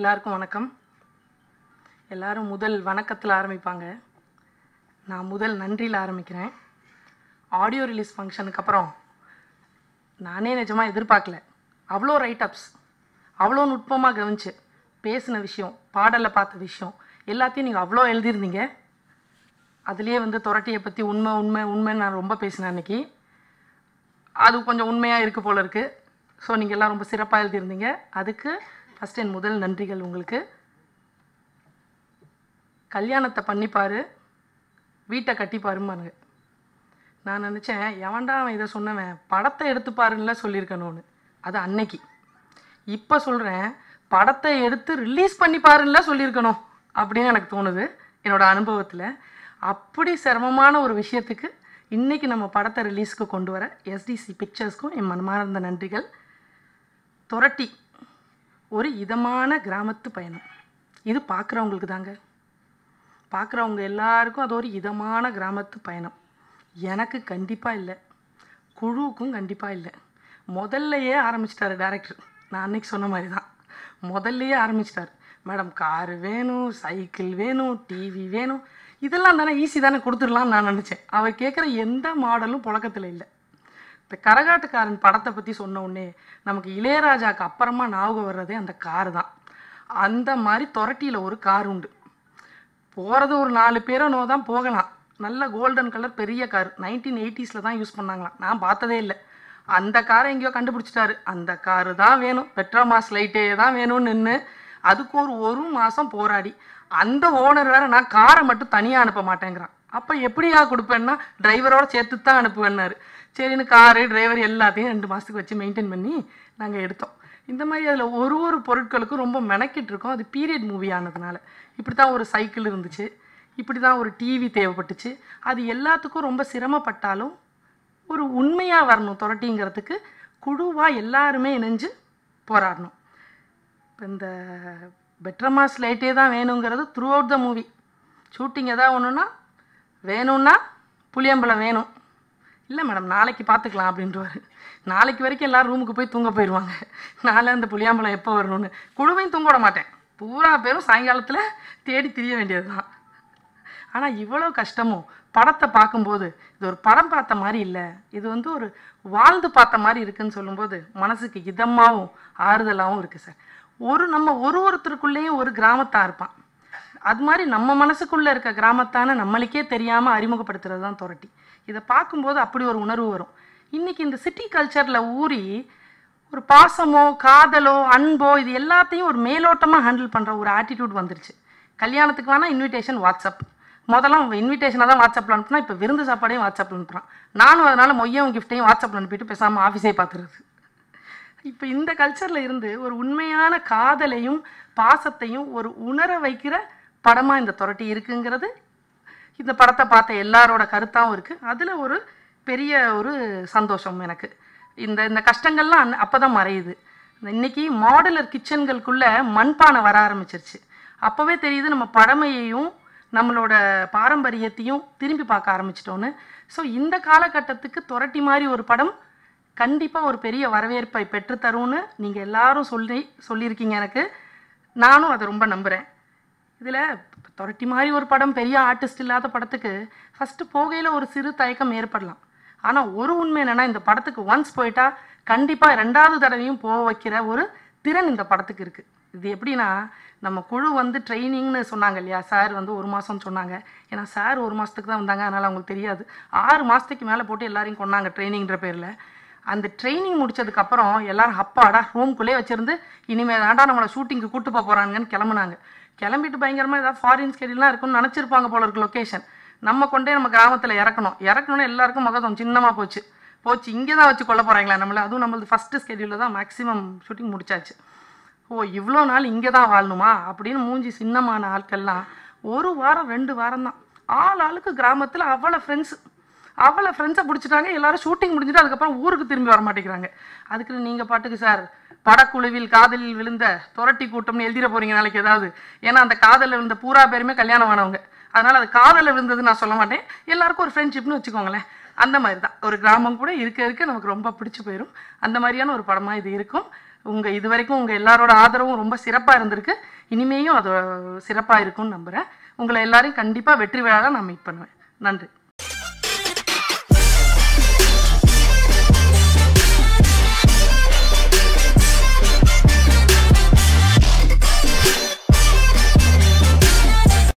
எல்லாருக்கும் வணக்கம் எல்லாரும் முதல் வணக்கத்தில் ஆரம்பிப்பாங்க நான் முதல் நன்றியில் ஆரம்பிக்கிறேன் ஆடியோ ரிலீஸ் ஃபங்க்ஷனுக்கு அப்புறம் நானே நிஜமாக எதிர்பார்க்கல அவ்வளோ ரைட்டப்ஸ் அவ்வளோ நுட்பமாக கவனிச்சு பேசின விஷயம் பாடலை பார்த்த விஷயம் எல்லாத்தையும் நீங்கள் அவ்வளோ எழுதியிருந்தீங்க அதுலேயே வந்து துரட்டியை பற்றி உண்மை உண்மை உண்மைன்னு நான் ரொம்ப பேசினேன் அன்றைக்கி அது கொஞ்சம் உண்மையாக இருக்குது போல இருக்குது ஸோ நீங்கள் எல்லாம் ரொம்ப சிறப்பாக எழுதியிருந்தீங்க அதுக்கு ஃபஸ்ட் என் முதல் நன்றிகள் உங்களுக்கு கல்யாணத்தை பண்ணிப்பார் வீட்டை கட்டிப்பாருமானுங்க நான் நினச்சேன் எவன்டா அவன் இதை சொன்னவன் படத்தை எடுத்துப்பாருன்னு சொல்லியிருக்கணும்னு அது அன்னைக்கு இப்போ சொல்கிறேன் படத்தை எடுத்து ரிலீஸ் பண்ணி சொல்லியிருக்கணும் அப்படின்னு எனக்கு தோணுது என்னோடய அனுபவத்தில் அப்படி சிரமமான ஒரு விஷயத்துக்கு இன்றைக்கி நம்ம படத்தை ரிலீஸ்க்கு கொண்டு வர எஸ்டிசி பிக்சர்ஸ்க்கும் என் மனமார்ந்த நன்றிகள் துரட்டி ஒரு இதமான கிராமத்து பயணம் இது பார்க்குறவங்களுக்கு தாங்க பார்க்குறவங்க எல்லாருக்கும் அது ஒரு இதமான கிராமத்து பயணம் எனக்கு கண்டிப்பாக இல்லை குழுவுக்கும் கண்டிப்பாக இல்லை முதல்லையே ஆரம்பிச்சிட்டாரு டேரக்டர் நான் அன்றைக்கி சொன்ன மாதிரி தான் முதல்லையே ஆரம்பிச்சிட்டார் மேடம் காரு வேணும் சைக்கிள் வேணும் டிவி வேணும் இதெல்லாம் தானே ஈஸி தானே கொடுத்துடலாம்னு நான் நினச்சேன் அவர் கேட்குற எந்த மாடலும் புழக்கத்தில் இல்லை இந்த கரகாட்டுக்காரன் படத்தை பற்றி சொன்ன உடனே நமக்கு இளையராஜாவுக்கு அப்புறமா ஞாபகம் வர்றதே அந்த கார் தான் அந்த மாதிரி துரட்டியில் ஒரு கார் உண்டு போகிறது ஒரு நாலு பேரோ நோ தான் போகலாம் நல்ல கோல்டன் கலர் பெரிய கார் நைன்டீன் எயிட்டிஸில் தான் யூஸ் பண்ணாங்களாம் நான் பார்த்ததே இல்லை அந்த காரை எங்கேயோ கண்டுபிடிச்சிட்டாரு அந்த காரு தான் வேணும் பெட்ரோமாஸ் லைட்டே தான் வேணும்னு நின்று அதுக்கு ஒரு ஒரு மாதம் போராடி அந்த ஓனர் வேறு நான் காரை மட்டும் தனியாக அனுப்ப மாட்டேங்கிறான் அப்போ எப்படியா கொடுப்பேன்னா டிரைவரோட சேர்த்து தான் அனுப்புவேன்னாரு சரின்னு காரு டிரைவர் எல்லாத்தையும் ரெண்டு மாதத்துக்கு வச்சு மெயின்டைன் பண்ணி நாங்கள் எடுத்தோம் இந்த மாதிரி அதில் ஒரு ஒரு பொருட்களுக்கும் ரொம்ப மெனக்கிட்டு இருக்கோம் அது பீரியட் மூவி ஆனதுனால இப்படி தான் ஒரு சைக்கிள் இருந்துச்சு இப்படி தான் ஒரு டிவி தேவைப்பட்டுச்சு அது எல்லாத்துக்கும் ரொம்ப சிரமப்பட்டாலும் ஒரு உண்மையாக வரணும் துரட்டிங்கிறதுக்கு குழுவாக எல்லாருமே இணைஞ்சு போராடணும் இப்போ இந்த பெட்ரமாஸ் ஸ்லைட்டே தான் வேணுங்கிறது throughout the movie shooting எதாவது ஒன்றுன்னா வேணும்னா புளியம்பழம் வேணும் இல்லை மேடம் நாளைக்கு பார்த்துக்கலாம் அப்படின்றவாரு நாளைக்கு வரைக்கும் எல்லோரும் ரூமுக்கு போய் தூங்க போயிடுவாங்க நாளே அந்த புளியாம்பழம் எப்போ வரணும்னு குழுவையும் தூங்க விட மாட்டேன் பூரா பேரும் சாயங்காலத்தில் தேடி திரிய வேண்டியது தான் ஆனால் இவ்வளோ கஷ்டமும் படத்தை பார்க்கும்போது இது ஒரு படம் பார்த்த மாதிரி இல்லை இது வந்து ஒரு வாழ்ந்து பார்த்த மாதிரி இருக்குன்னு சொல்லும்போது மனசுக்கு இதமாகவும் ஆறுதலாகவும் இருக்குது சார் ஒரு நம்ம ஒரு ஒருத்தருக்குள்ளேயும் ஒரு கிராமத்தான் இருப்பான் அது மாதிரி நம்ம மனசுக்குள்ளே இருக்க கிராமத்தான நம்மளுக்கே தெரியாமல் அறிமுகப்படுத்துறது தான் துரட்டி இதை பார்க்கும்போது அப்படி ஒரு உணர்வு வரும் இன்றைக்கி இந்த சிட்டி கல்ச்சரில் ஊறி ஒரு பாசமோ காதலோ அன்போ இது எல்லாத்தையும் ஒரு மேலோட்டமாக ஹேண்டில் பண்ணுற ஒரு ஆட்டிடியூட் வந்துருச்சு கல்யாணத்துக்கு வேணால் இன்விடேஷன் வாட்ஸ்அப் முதல்ல இன்விடேஷனாக தான் வாட்ஸ்அப்பில் அனுப்புனா இப்போ விருந்து சாப்பாடையும் வாட்ஸ்அப்பில் அனுப்புகிறான் நானும் அதனால் மொய்யவும் கிஃப்ட்டையும் வாட்ஸ்அப்பில் அனுப்பிட்டு பேசாமல் ஆஃபீஸே பார்த்துருது இப்போ இந்த கல்ச்சரில் இருந்து ஒரு உண்மையான காதலையும் பாசத்தையும் ஒரு உணர வைக்கிற படமாக இந்த துரட்டி இருக்குங்கிறது இந்த படத்தை பார்த்த எல்லாரோட கருத்தாகவும் இருக்குது அதில் ஒரு பெரிய ஒரு சந்தோஷம் எனக்கு இந்த இந்த கஷ்டங்கள்லாம் அந் அப்போ தான் மறையுது இன்றைக்கி மாடுலர் கிச்சன்களுக்குள்ளே மண்பானை வர ஆரம்பிச்சிருச்சு அப்போவே தெரியுது நம்ம பழமையையும் நம்மளோட பாரம்பரியத்தையும் திரும்பி பார்க்க ஆரம்பிச்சிட்டோன்னு ஸோ இந்த காலகட்டத்துக்கு துரட்டி மாதிரி ஒரு படம் கண்டிப்பாக ஒரு பெரிய வரவேற்பை பெற்றுத்தரும்னு நீங்கள் எல்லாரும் சொல்லி சொல்லியிருக்கீங்க எனக்கு நானும் அதை ரொம்ப நம்புகிறேன் இதில் துரட்டி மாதிரி ஒரு படம் பெரிய ஆர்டிஸ்ட் இல்லாத படத்துக்கு ஃபஸ்ட்டு போகையில் ஒரு சிறு தயக்கம் ஏற்படலாம் ஆனால் ஒரு உண்மை என்னென்னா இந்த படத்துக்கு ஒன்ஸ் போயிட்டா கண்டிப்பாக ரெண்டாவது தடவையும் போக வைக்கிற ஒரு திறன் இந்த படத்துக்கு இருக்குது இது எப்படின்னா நம்ம குழு வந்து ட்ரைனிங்னு சொன்னாங்க இல்லையா சார் வந்து ஒரு மாதம்னு சொன்னாங்க ஏன்னா சார் ஒரு மாதத்துக்கு தான் வந்தாங்க அதனால் அவங்களுக்கு தெரியாது ஆறு மாதத்துக்கு மேலே போட்டு எல்லாரையும் கொண்டாங்க ட்ரைனிங்கிற பேரில் அந்த ட்ரைனிங் முடித்ததுக்கப்புறம் எல்லோரும் அப்பாடா ரூம்குள்ளே வச்சுருந்து இனிமேல் தாண்டா நம்மளை ஷூட்டிங்க்கு கூட்டு போகிறாங்கன்னு கிளம்புனாங்க கிளம்பிட்டு பயங்கரமாக ஏதாவது ஃபாரின் ஸ்கெடியூலாம் இருக்குன்னு நினச்சிருப்பாங்க போல இருக்கு லொக்கேஷன் நம்ம கொண்டே நம்ம கிராமத்தில் இறக்கணும் இறக்கணும்னு எல்லாருக்கும் மகதம் சின்னமாக போச்சு போச்சு இங்கே தான் வச்சு கொல்ல போகிறாங்களா நம்மள அதுவும் நம்மளது ஃபஸ்ட்டு ஸ்கெடியூலில் தான் மேக்ஸிமம் ஷூட்டிங் முடிச்சாச்சு ஓ இவ்வளோ நாள் இங்கே தான் வாழணுமா அப்படின்னு மூஞ்சி சின்னமான ஆட்கள்லாம் ஒரு வாரம் ரெண்டு வாரம் தான் ஆள் ஆளுக்கு கிராமத்தில் அவ்வளோ ஃப்ரெண்ட்ஸ் அவ்வளோ ஃப்ரெண்ட்ஸை பிடிச்சிட்டாங்க எல்லோரும் ஷூட்டிங் முடிஞ்சுட்டு அதுக்கப்புறம் ஊருக்கு திரும்பி வர மாட்டேங்கிறாங்க அதுக்குன்னு நீங்கள் பாட்டுக்கு சார் படக்குழுவில் காதலில் விழுந்த துரட்டி கூட்டம்னு எழுதிட போறீங்க நாளைக்கு ஏதாவது ஏன்னா அந்த காதலில் விழுந்த பூரா பேருமே கல்யாணம் ஆனவங்க அதனால் அது காதலில் விழுந்தது நான் சொல்ல மாட்டேன் எல்லாருக்கும் ஒரு ஃப்ரெண்ட்ஷிப்னு வச்சுக்கோங்களேன் அந்த மாதிரி தான் ஒரு கிராமம் கூட இருக்க இருக்க நமக்கு ரொம்ப பிடிச்சி போயிடும் அந்த மாதிரியான ஒரு படமாக இது இருக்கும் உங்கள் இது வரைக்கும் உங்கள் எல்லாரோட ஆதரவும் ரொம்ப சிறப்பாக இருந்திருக்கு இனிமேயும் அது சிறப்பாக இருக்கும்னு நம்புகிறேன் உங்களை எல்லாரையும் கண்டிப்பாக வெற்றி விழாவில் நான் மீட் பண்ணுவேன் நன்றி